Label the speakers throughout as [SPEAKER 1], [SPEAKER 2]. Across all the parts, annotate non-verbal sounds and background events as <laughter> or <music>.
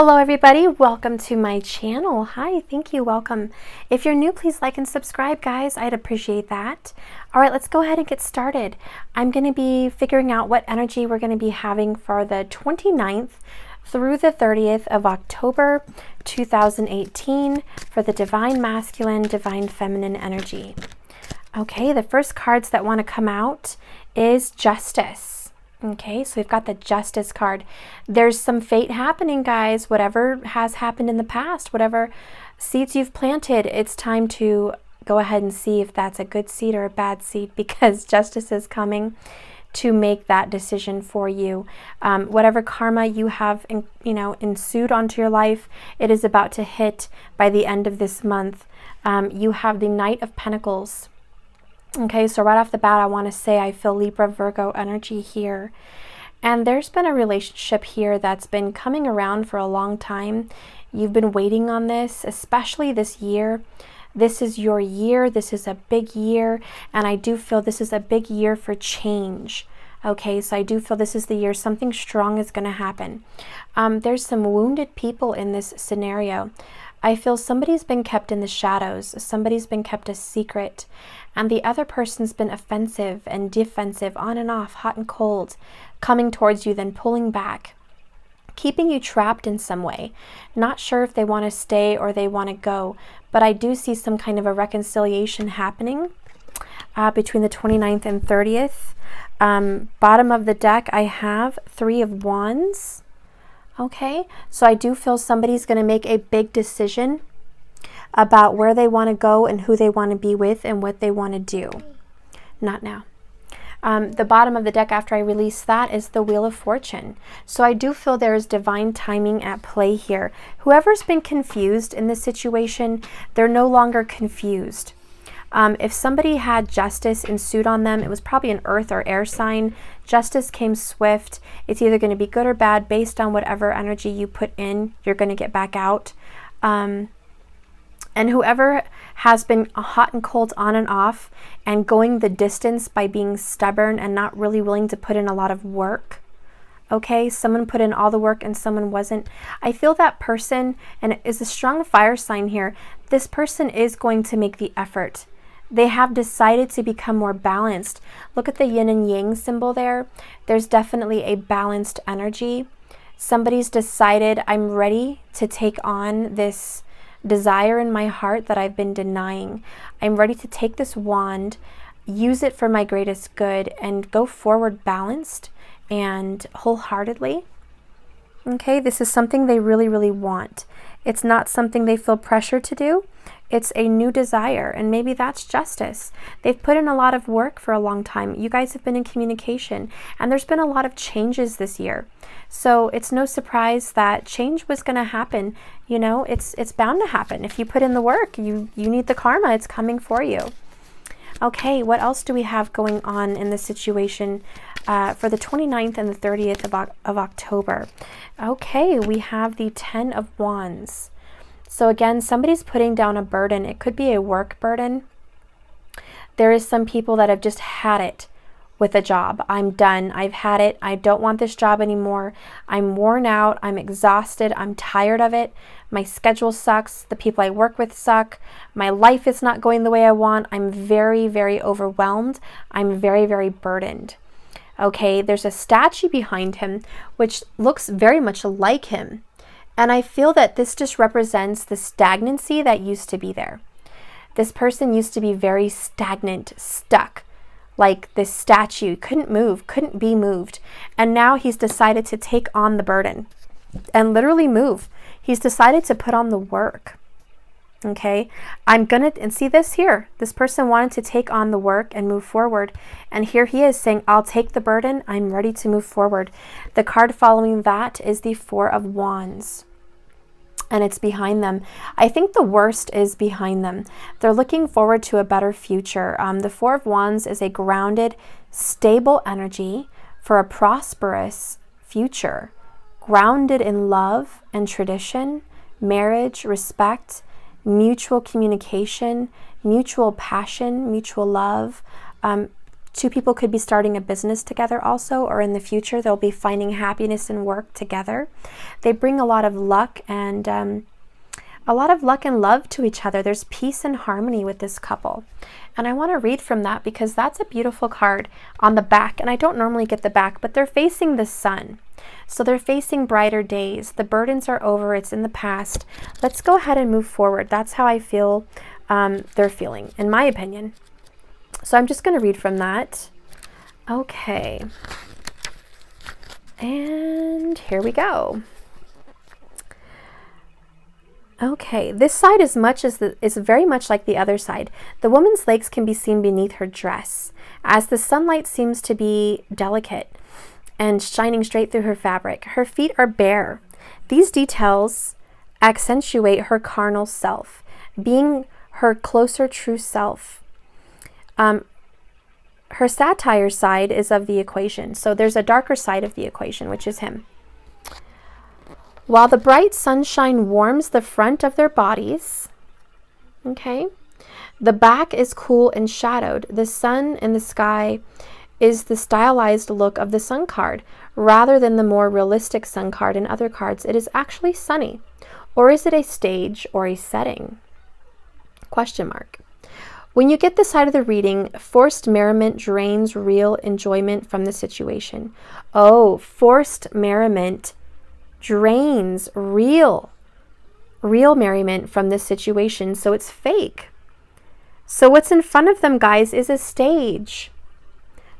[SPEAKER 1] Hello everybody, welcome to my channel. Hi, thank you, welcome. If you're new, please like and subscribe, guys. I'd appreciate that. All right, let's go ahead and get started. I'm gonna be figuring out what energy we're gonna be having for the 29th through the 30th of October, 2018 for the Divine Masculine, Divine Feminine energy. Okay, the first cards that wanna come out is Justice. Okay, so we've got the Justice card. There's some fate happening, guys. Whatever has happened in the past, whatever seeds you've planted, it's time to go ahead and see if that's a good seed or a bad seed <laughs> because justice is coming to make that decision for you. Um, whatever karma you have, in, you know, ensued onto your life, it is about to hit by the end of this month. Um, you have the Knight of Pentacles Okay, so right off the bat, I want to say I feel Libra Virgo energy here. And there's been a relationship here that's been coming around for a long time. You've been waiting on this, especially this year. This is your year. This is a big year. And I do feel this is a big year for change. Okay, so I do feel this is the year something strong is going to happen. Um, there's some wounded people in this scenario. I feel somebody's been kept in the shadows, somebody's been kept a secret, and the other person's been offensive and defensive, on and off, hot and cold, coming towards you, then pulling back, keeping you trapped in some way. Not sure if they want to stay or they want to go, but I do see some kind of a reconciliation happening uh, between the 29th and 30th. Um, bottom of the deck, I have Three of Wands. Okay, so I do feel somebody's going to make a big decision about where they want to go and who they want to be with and what they want to do. Not now. Um, the bottom of the deck after I release that is the Wheel of Fortune. So I do feel there is divine timing at play here. Whoever's been confused in this situation, they're no longer confused. Um, if somebody had justice ensued on them, it was probably an earth or air sign. Justice came swift. It's either going to be good or bad based on whatever energy you put in, you're going to get back out. Um, and whoever has been hot and cold on and off and going the distance by being stubborn and not really willing to put in a lot of work, okay? Someone put in all the work and someone wasn't. I feel that person, and it is a strong fire sign here, this person is going to make the effort. They have decided to become more balanced. Look at the yin and yang symbol there. There's definitely a balanced energy. Somebody's decided, I'm ready to take on this desire in my heart that I've been denying. I'm ready to take this wand, use it for my greatest good, and go forward balanced and wholeheartedly. Okay, this is something they really, really want. It's not something they feel pressure to do. It's a new desire, and maybe that's justice. They've put in a lot of work for a long time. You guys have been in communication, and there's been a lot of changes this year. So it's no surprise that change was going to happen. You know, it's it's bound to happen. If you put in the work, you you need the karma. It's coming for you. Okay, what else do we have going on in this situation uh, for the 29th and the 30th of, of October? Okay, we have the Ten of Wands. So again, somebody's putting down a burden. It could be a work burden. There is some people that have just had it with a job. I'm done. I've had it. I don't want this job anymore. I'm worn out. I'm exhausted. I'm tired of it. My schedule sucks. The people I work with suck. My life is not going the way I want. I'm very, very overwhelmed. I'm very, very burdened. Okay, there's a statue behind him which looks very much like him. And I feel that this just represents the stagnancy that used to be there. This person used to be very stagnant, stuck, like this statue, couldn't move, couldn't be moved. And now he's decided to take on the burden and literally move. He's decided to put on the work. Okay, I'm gonna and see this here. This person wanted to take on the work and move forward, and here he is saying, I'll take the burden, I'm ready to move forward. The card following that is the Four of Wands and it's behind them. I think the worst is behind them. They're looking forward to a better future. Um, the Four of Wands is a grounded, stable energy for a prosperous future, grounded in love and tradition, marriage, respect, mutual communication, mutual passion, mutual love, um, Two people could be starting a business together also, or in the future, they'll be finding happiness in work together. They bring a lot of luck and um, a lot of luck and love to each other. There's peace and harmony with this couple. And I want to read from that because that's a beautiful card on the back. And I don't normally get the back, but they're facing the sun. So they're facing brighter days. The burdens are over. It's in the past. Let's go ahead and move forward. That's how I feel um, they're feeling, in my opinion. So I'm just going to read from that. Okay. And here we go. Okay, this side is much as the, is very much like the other side. The woman's legs can be seen beneath her dress, as the sunlight seems to be delicate and shining straight through her fabric. Her feet are bare. These details accentuate her carnal self, being her closer true self. Um, her satire side is of the equation, so there's a darker side of the equation, which is him. While the bright sunshine warms the front of their bodies, okay, the back is cool and shadowed. The sun and the sky is the stylized look of the sun card rather than the more realistic sun card in other cards. It is actually sunny. Or is it a stage or a setting? Question mark. When you get this side of the reading, forced merriment drains real enjoyment from the situation. Oh, forced merriment drains real, real merriment from this situation, so it's fake. So what's in front of them, guys, is a stage.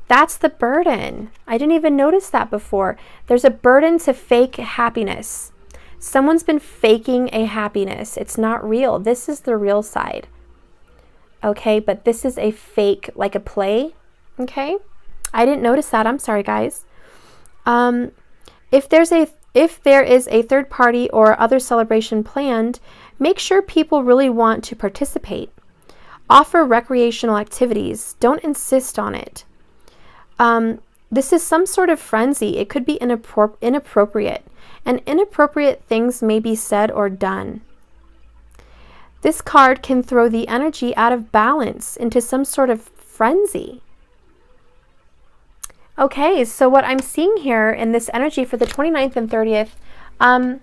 [SPEAKER 1] That's the burden. I didn't even notice that before. There's a burden to fake happiness. Someone's been faking a happiness. It's not real. This is the real side okay? But this is a fake, like a play, okay? I didn't notice that. I'm sorry, guys. Um, if there's a if there is a third party or other celebration planned, make sure people really want to participate. Offer recreational activities. Don't insist on it. Um, this is some sort of frenzy. It could be inappropriate, and inappropriate things may be said or done. This card can throw the energy out of balance into some sort of frenzy. Okay, so what I'm seeing here in this energy for the 29th and 30th, um,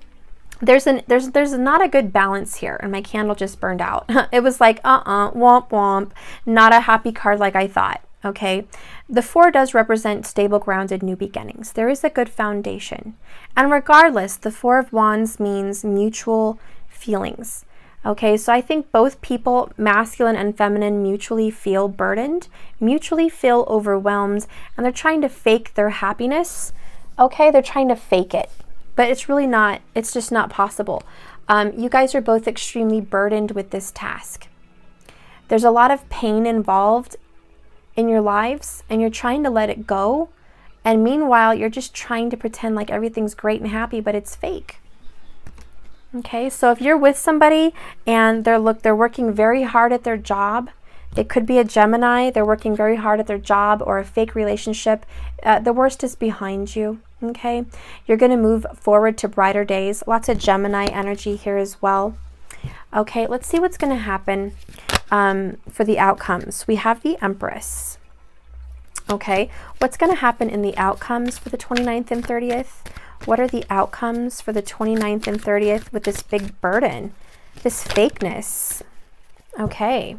[SPEAKER 1] there's an there's there's not a good balance here and my candle just burned out. <laughs> it was like uh-uh, womp womp, not a happy card like I thought, okay? The 4 does represent stable, grounded new beginnings. There is a good foundation. And regardless, the 4 of wands means mutual feelings. Okay, so I think both people, masculine and feminine, mutually feel burdened, mutually feel overwhelmed, and they're trying to fake their happiness. Okay, they're trying to fake it, but it's really not, it's just not possible. Um, you guys are both extremely burdened with this task. There's a lot of pain involved in your lives, and you're trying to let it go. And meanwhile, you're just trying to pretend like everything's great and happy, but it's fake. Okay, so if you're with somebody and they're look they're working very hard at their job, it could be a Gemini, they're working very hard at their job or a fake relationship, uh, the worst is behind you. Okay, you're going to move forward to brighter days. Lots of Gemini energy here as well. Okay, let's see what's going to happen um, for the outcomes. We have the Empress. Okay, what's going to happen in the outcomes for the 29th and 30th? What are the outcomes for the 29th and 30th with this big burden, this fakeness? Okay.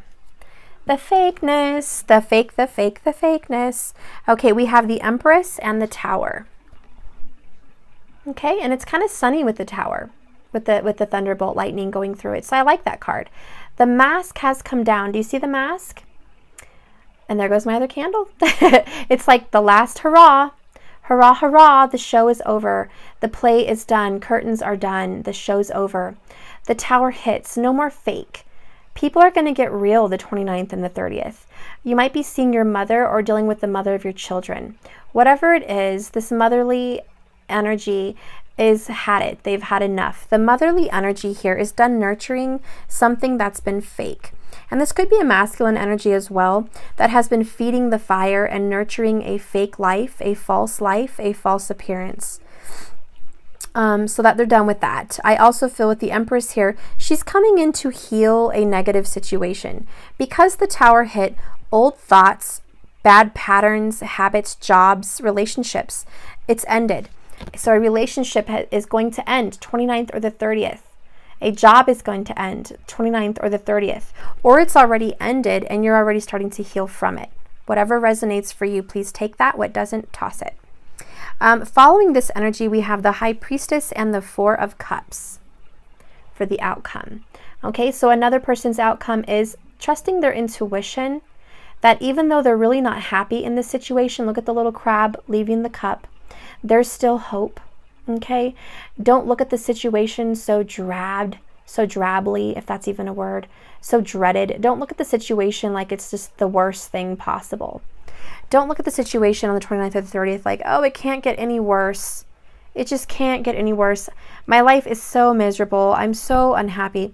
[SPEAKER 1] The fakeness, the fake, the fake, the fakeness. Okay, we have the Empress and the Tower. Okay, and it's kind of sunny with the Tower, with the with the Thunderbolt lightning going through it. So I like that card. The mask has come down. Do you see the mask? And there goes my other candle. <laughs> it's like the last hurrah. Hurrah, hurrah, the show is over. The play is done, curtains are done, the show's over. The tower hits, no more fake. People are going to get real the 29th and the 30th. You might be seeing your mother or dealing with the mother of your children. Whatever it is, this motherly energy is had it. They've had enough. The motherly energy here is done nurturing something that's been fake. And this could be a masculine energy as well that has been feeding the fire and nurturing a fake life, a false life, a false appearance. Um, so that they're done with that. I also feel with the Empress here, she's coming in to heal a negative situation. Because the tower hit, old thoughts, bad patterns, habits, jobs, relationships, it's ended. So a relationship is going to end 29th or the 30th a job is going to end 29th or the 30th, or it's already ended and you're already starting to heal from it. Whatever resonates for you, please take that. What doesn't, toss it. Um, following this energy, we have the High Priestess and the Four of Cups for the outcome. Okay, so another person's outcome is trusting their intuition that even though they're really not happy in this situation, look at the little crab leaving the cup, there's still hope. Okay, don't look at the situation so drabbed, so drably, if that's even a word, so dreaded. Don't look at the situation like it's just the worst thing possible. Don't look at the situation on the 29th or the 30th like, oh, it can't get any worse. It just can't get any worse. My life is so miserable. I'm so unhappy.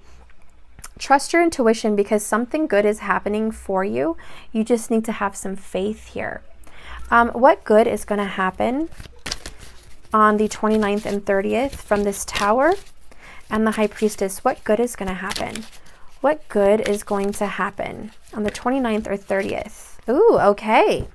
[SPEAKER 1] Trust your intuition because something good is happening for you. You just need to have some faith here. Um, what good is going to happen on the 29th and 30th from this tower and the high priestess, what good is going to happen? What good is going to happen on the 29th or 30th? Ooh, okay.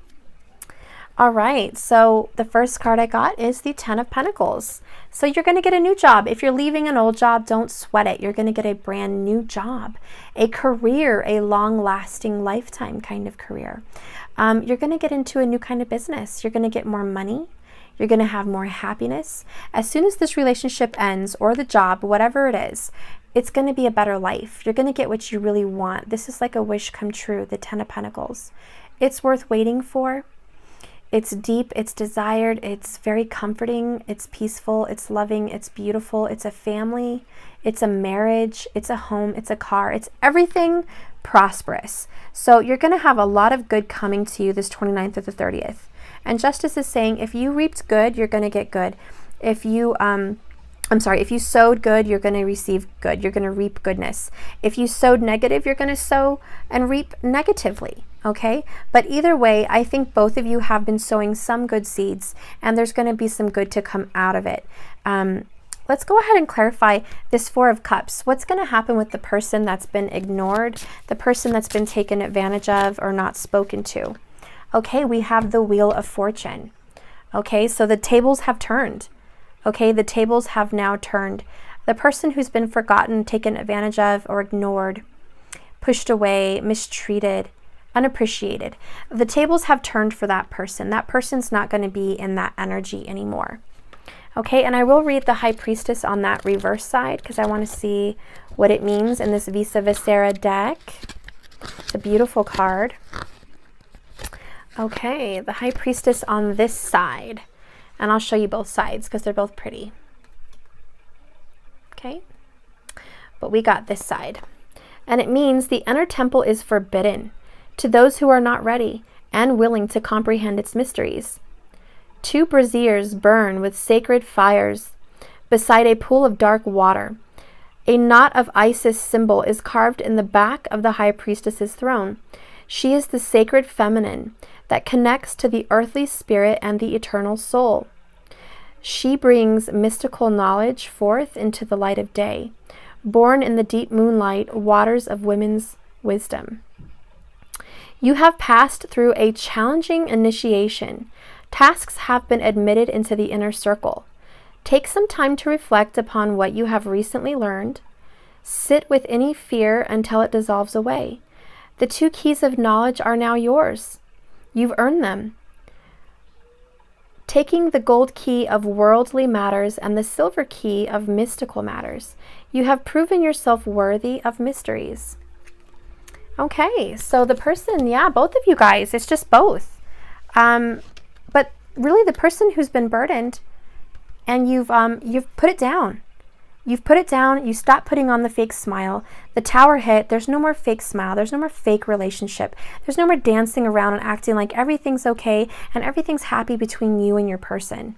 [SPEAKER 1] All right, so the first card I got is the 10 of Pentacles. So you're going to get a new job. If you're leaving an old job, don't sweat it. You're going to get a brand new job, a career, a long lasting lifetime kind of career. Um, you're going to get into a new kind of business. You're going to get more money. You're going to have more happiness. As soon as this relationship ends or the job, whatever it is, it's going to be a better life. You're going to get what you really want. This is like a wish come true, the 10 of pentacles. It's worth waiting for. It's deep, it's desired, it's very comforting, it's peaceful, it's loving, it's beautiful, it's a family, it's a marriage, it's a home, it's a car, it's everything prosperous. So you're going to have a lot of good coming to you this 29th or the 30th. And justice is saying if you reaped good, you're going to get good. If you, um, I'm sorry, if you sowed good, you're going to receive good. You're going to reap goodness. If you sowed negative, you're going to sow and reap negatively. Okay? But either way, I think both of you have been sowing some good seeds and there's going to be some good to come out of it. Um, let's go ahead and clarify this Four of Cups. What's going to happen with the person that's been ignored, the person that's been taken advantage of or not spoken to? Okay, we have the Wheel of Fortune. Okay, so the tables have turned. Okay, the tables have now turned. The person who's been forgotten, taken advantage of, or ignored, pushed away, mistreated, unappreciated. The tables have turned for that person. That person's not going to be in that energy anymore. Okay, and I will read the High Priestess on that reverse side because I want to see what it means in this Visa Visera deck. It's a beautiful card. Okay, the High Priestess on this side. And I'll show you both sides because they're both pretty. Okay, but we got this side. And it means the inner temple is forbidden to those who are not ready and willing to comprehend its mysteries. Two braziers burn with sacred fires beside a pool of dark water. A knot of Isis symbol is carved in the back of the high priestess's throne. She is the sacred feminine that connects to the earthly spirit and the eternal soul. She brings mystical knowledge forth into the light of day, born in the deep moonlight waters of women's wisdom. You have passed through a challenging initiation. Tasks have been admitted into the inner circle. Take some time to reflect upon what you have recently learned. Sit with any fear until it dissolves away. The two keys of knowledge are now yours. You've earned them. Taking the gold key of worldly matters and the silver key of mystical matters, you have proven yourself worthy of mysteries. Okay, so the person, yeah, both of you guys, it's just both. Um, but really the person who's been burdened and you've, um, you've put it down. You've put it down, you stop putting on the fake smile. The tower hit, there's no more fake smile, there's no more fake relationship. There's no more dancing around and acting like everything's okay and everything's happy between you and your person.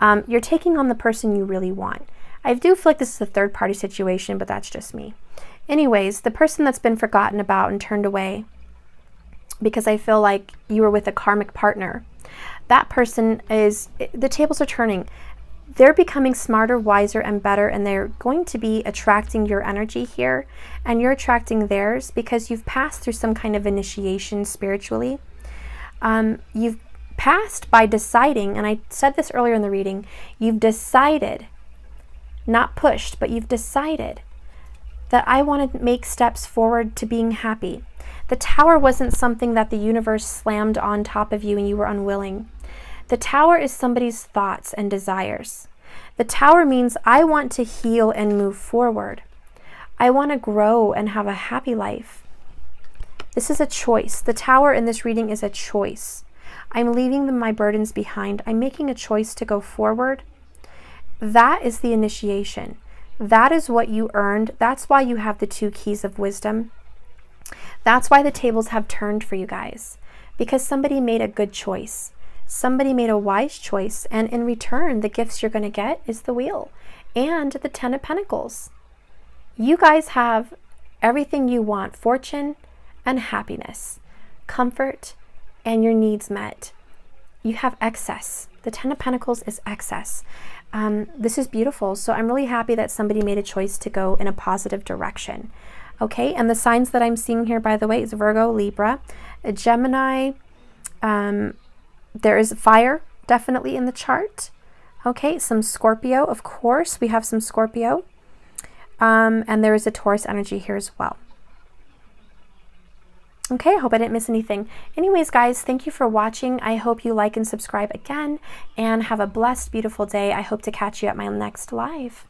[SPEAKER 1] Um, you're taking on the person you really want. I do feel like this is a third party situation, but that's just me. Anyways, the person that's been forgotten about and turned away because I feel like you were with a karmic partner. That person is, the tables are turning they're becoming smarter, wiser, and better, and they're going to be attracting your energy here, and you're attracting theirs because you've passed through some kind of initiation spiritually. Um, you've passed by deciding, and I said this earlier in the reading, you've decided, not pushed, but you've decided that I want to make steps forward to being happy. The tower wasn't something that the universe slammed on top of you and you were unwilling. The tower is somebody's thoughts and desires. The tower means I want to heal and move forward. I want to grow and have a happy life. This is a choice. The tower in this reading is a choice. I'm leaving my burdens behind. I'm making a choice to go forward. That is the initiation. That is what you earned. That's why you have the two keys of wisdom. That's why the tables have turned for you guys, because somebody made a good choice. Somebody made a wise choice, and in return, the gifts you're going to get is the wheel and the Ten of Pentacles. You guys have everything you want fortune and happiness, comfort, and your needs met. You have excess. The Ten of Pentacles is excess. Um, this is beautiful. So I'm really happy that somebody made a choice to go in a positive direction. Okay, and the signs that I'm seeing here, by the way, is Virgo, Libra, Gemini, um, there is fire definitely in the chart. Okay, some Scorpio, of course, we have some Scorpio. Um, and there is a Taurus energy here as well. Okay, I hope I didn't miss anything. Anyways, guys, thank you for watching. I hope you like and subscribe again, and have a blessed, beautiful day. I hope to catch you at my next live.